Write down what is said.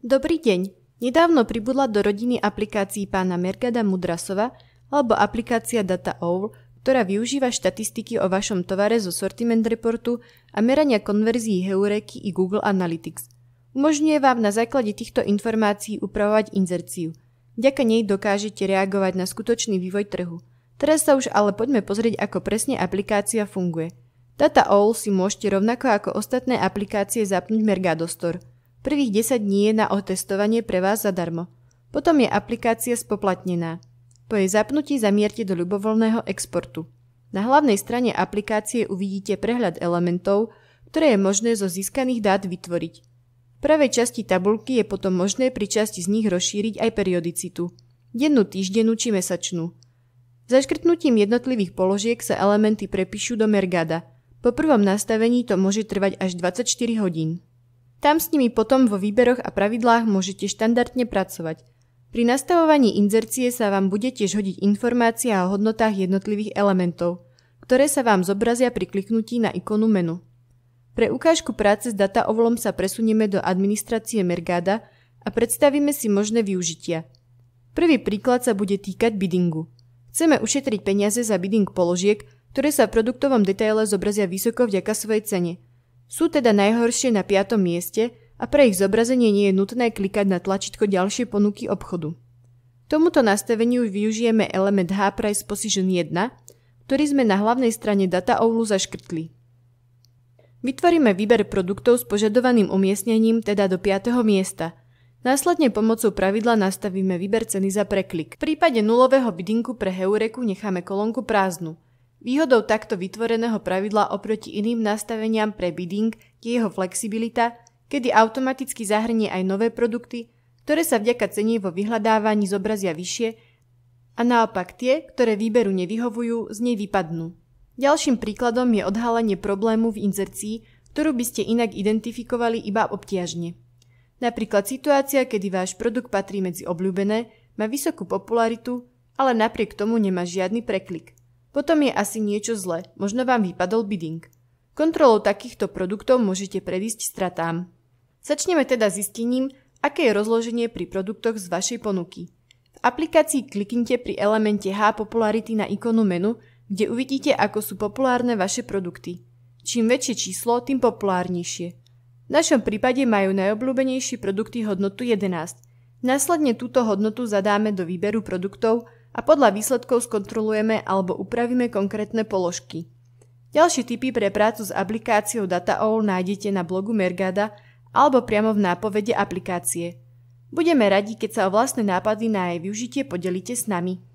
Dobrý deň. Nedávno pribudla do rodiny aplikácií pána Mergada Mudrasova alebo aplikácia Data Owl, ktorá využíva štatistiky o vašom tovare zo sortiment reportu a merania konverzií Heureky i Google Analytics. Umožňuje vám na základe týchto informácií upravovať inzerciu. Ďaka nej dokážete reagovať na skutočný vývoj trhu. Teraz sa už ale poďme pozrieť, ako presne aplikácia funguje. Data All si môžete rovnako ako ostatné aplikácie zapnúť Mergado Store – Prvých 10 dní je na otestovanie pre vás zadarmo. Potom je aplikácia spoplatnená. Po jej zapnutí zamierte do ľubovoľného exportu. Na hlavnej strane aplikácie uvidíte prehľad elementov, ktoré je možné zo získaných dát vytvoriť. V pravej časti tabulky je potom možné pri časti z nich rozšíriť aj periodicitu. Dennú, týždennú či mesačnú. Zaškrtnutím jednotlivých položiek sa elementy prepíšu do Mergada. Po prvom nastavení to môže trvať až 24 hodín. Tam s nimi potom vo výberoch a pravidlách môžete štandardne pracovať. Pri nastavovaní inzercie sa vám bude tiež hodiť informácia o hodnotách jednotlivých elementov, ktoré sa vám zobrazia pri kliknutí na ikonu menu. Pre ukážku práce s data sa presunieme do administrácie Mergada a predstavíme si možné využitia. Prvý príklad sa bude týkať biddingu. Chceme ušetriť peniaze za bidding položiek, ktoré sa v produktovom detaile zobrazia vysoko vďaka svojej cene – sú teda najhoršie na 5. mieste a pre ich zobrazenie nie je nutné klikať na tlačítko ďalšie ponuky obchodu. Tomuto nastaveniu využijeme element H-Price Position 1, ktorý sme na hlavnej strane data oulu zaškrtli. Vytvoríme výber produktov s požadovaným umiestnením, teda do 5. miesta. Následne pomocou pravidla nastavíme výber ceny za preklik. V prípade nulového bidinku pre Heureku necháme kolónku prázdnu. Výhodou takto vytvoreného pravidla oproti iným nastaveniam pre bidding je jeho flexibilita, kedy automaticky zahrnie aj nové produkty, ktoré sa vďaka cene vo vyhľadávaní zobrazia vyššie a naopak tie, ktoré výberu nevyhovujú, z nej vypadnú. Ďalším príkladom je odhalenie problému v inzercii, ktorú by ste inak identifikovali iba obtiažne. Napríklad situácia, kedy váš produkt patrí medzi obľúbené, má vysokú popularitu, ale napriek tomu nemá žiadny preklik. Potom je asi niečo zle, možno vám vypadol bidding. Kontrolou takýchto produktov môžete predísť stratám. Začneme teda zistením, aké je rozloženie pri produktoch z vašej ponuky. V aplikácii kliknite pri elemente H popularity na ikonu menu, kde uvidíte, ako sú populárne vaše produkty. Čím väčšie číslo, tým populárnejšie. V našom prípade majú najobľúbenejšie produkty hodnotu 11. Následne túto hodnotu zadáme do výberu produktov, a podľa výsledkov skontrolujeme alebo upravíme konkrétne položky. Ďalšie tipy pre prácu s aplikáciou DataOL nájdete na blogu Mergada alebo priamo v nápovede aplikácie. Budeme radi, keď sa o vlastné nápady na jej využitie podelíte s nami.